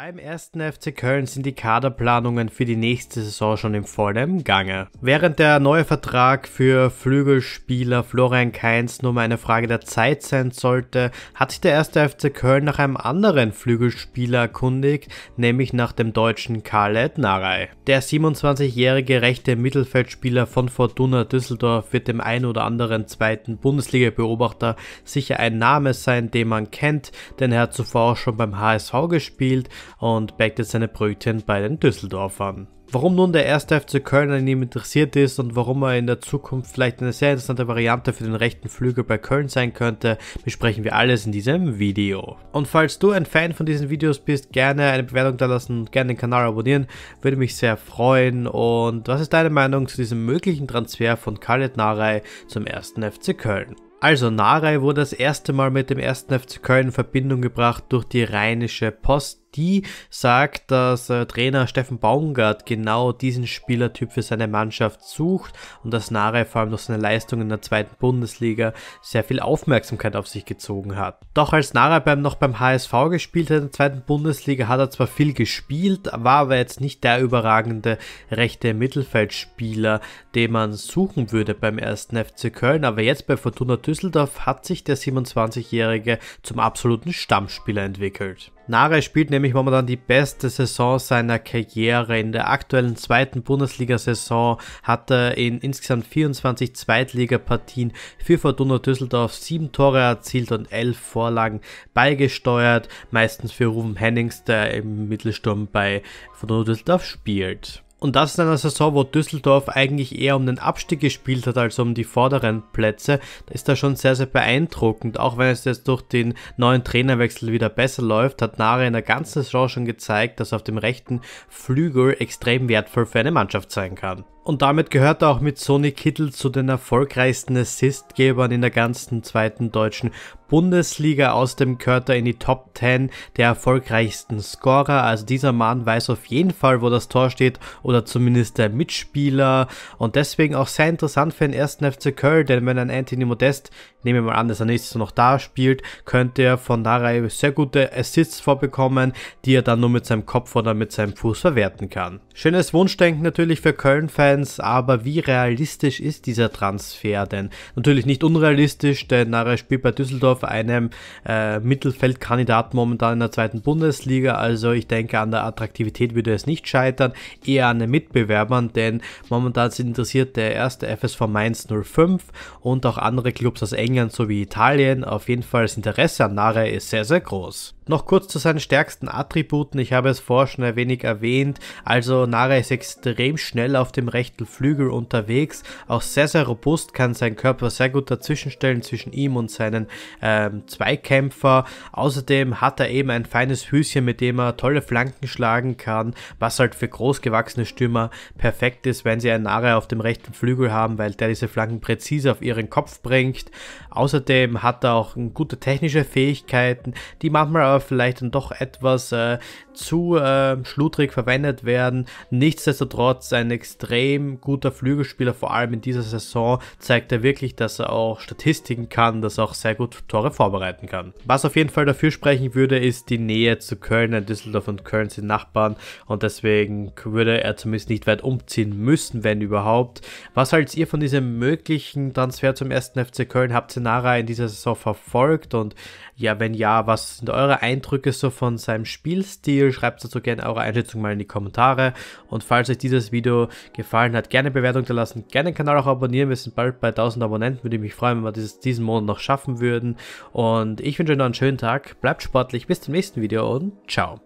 Beim ersten FC Köln sind die Kaderplanungen für die nächste Saison schon im vollen Gange. Während der neue Vertrag für Flügelspieler Florian Kainz nur mal eine Frage der Zeit sein sollte, hat sich der erste FC Köln nach einem anderen Flügelspieler erkundigt, nämlich nach dem deutschen Khaled Naray. Der 27-jährige rechte Mittelfeldspieler von Fortuna Düsseldorf wird dem ein oder anderen zweiten Bundesliga-Beobachter sicher ein Name sein, den man kennt, denn er hat zuvor schon beim HSV gespielt und backt jetzt seine Brötchen bei den Düsseldorfern. Warum nun der erste FC Köln an ihm interessiert ist und warum er in der Zukunft vielleicht eine sehr interessante Variante für den rechten Flügel bei Köln sein könnte, besprechen wir alles in diesem Video. Und falls du ein Fan von diesen Videos bist, gerne eine Bewertung da lassen und gerne den Kanal abonnieren, würde mich sehr freuen. Und was ist deine Meinung zu diesem möglichen Transfer von Khaled Narei zum ersten FC Köln? Also Narei wurde das erste Mal mit dem ersten FC Köln in Verbindung gebracht durch die Rheinische Post die sagt, dass äh, Trainer Steffen Baumgart genau diesen Spielertyp für seine Mannschaft sucht und dass Nare vor allem durch seine Leistung in der zweiten Bundesliga sehr viel Aufmerksamkeit auf sich gezogen hat. Doch als Nare beim, noch beim HSV gespielt hat in der zweiten Bundesliga, hat er zwar viel gespielt, war aber jetzt nicht der überragende rechte Mittelfeldspieler, den man suchen würde beim ersten FC Köln, aber jetzt bei Fortuna Düsseldorf hat sich der 27-Jährige zum absoluten Stammspieler entwickelt. Nare spielt nämlich momentan die beste Saison seiner Karriere. In der aktuellen zweiten Bundesliga-Saison hat er in insgesamt 24 Zweitligapartien für Fortuna Düsseldorf sieben Tore erzielt und elf Vorlagen beigesteuert, meistens für Ruben Hennings, der im Mittelsturm bei Fortuna Düsseldorf spielt. Und das ist eine Saison, wo Düsseldorf eigentlich eher um den Abstieg gespielt hat, als um die vorderen Plätze. Das ist da schon sehr, sehr beeindruckend. Auch wenn es jetzt durch den neuen Trainerwechsel wieder besser läuft, hat Nare in der ganzen Saison schon gezeigt, dass auf dem rechten Flügel extrem wertvoll für eine Mannschaft sein kann. Und damit gehört er auch mit Sonny Kittel zu den erfolgreichsten Assistgebern in der ganzen zweiten deutschen Bundesliga. Außerdem gehört er in die Top 10 der erfolgreichsten Scorer. Also dieser Mann weiß auf jeden Fall, wo das Tor steht oder zumindest der Mitspieler. Und deswegen auch sehr interessant für den ersten FC Köln, denn wenn ein Anthony Modest, nehmen wir mal an, dass er nächstes Jahr noch da spielt, könnte er von Narei sehr gute Assists vorbekommen, die er dann nur mit seinem Kopf oder mit seinem Fuß verwerten kann. Schönes Wunschdenken natürlich für Köln-Fans Defense, aber wie realistisch ist dieser Transfer denn? Natürlich nicht unrealistisch, denn Nara spielt bei Düsseldorf einem äh, Mittelfeldkandidaten momentan in der zweiten Bundesliga, also ich denke an der Attraktivität würde es nicht scheitern, eher an den Mitbewerbern, denn momentan sind interessiert der erste FSV Mainz 05 und auch andere Clubs aus England sowie Italien. Auf jeden Fall das Interesse an Nare ist sehr, sehr groß. Noch kurz zu seinen stärksten Attributen. Ich habe es vorher schon ein wenig erwähnt. Also Nara ist extrem schnell auf dem rechten Flügel unterwegs. Auch sehr, sehr robust, kann sein Körper sehr gut dazwischenstellen zwischen ihm und seinen ähm, Zweikämpfer. Außerdem hat er eben ein feines Füßchen, mit dem er tolle Flanken schlagen kann, was halt für großgewachsene Stürmer perfekt ist, wenn sie einen Nara auf dem rechten Flügel haben, weil der diese Flanken präzise auf ihren Kopf bringt. Außerdem hat er auch gute technische Fähigkeiten, die manchmal aber vielleicht dann doch etwas äh, zu äh, schludrig verwendet werden. Nichtsdestotrotz ein extrem guter Flügelspieler, vor allem in dieser Saison zeigt er wirklich, dass er auch Statistiken kann, dass er auch sehr gut Tore vorbereiten kann. Was auf jeden Fall dafür sprechen würde, ist die Nähe zu Köln. Düsseldorf und Köln sind Nachbarn und deswegen würde er zumindest nicht weit umziehen müssen, wenn überhaupt. Was haltet ihr von diesem möglichen Transfer zum ersten FC Köln? Habt ihr Nara in dieser Saison verfolgt und ja, wenn ja, was sind eure Einstellungen? Eindrücke so von seinem Spielstil. Schreibt dazu gerne eure Einschätzung mal in die Kommentare. Und falls euch dieses Video gefallen hat, gerne Bewertung da lassen, gerne den Kanal auch abonnieren. Wir sind bald bei 1000 Abonnenten. Würde ich mich freuen, wenn wir dieses, diesen Monat noch schaffen würden. Und ich wünsche euch noch einen schönen Tag. Bleibt sportlich. Bis zum nächsten Video und ciao.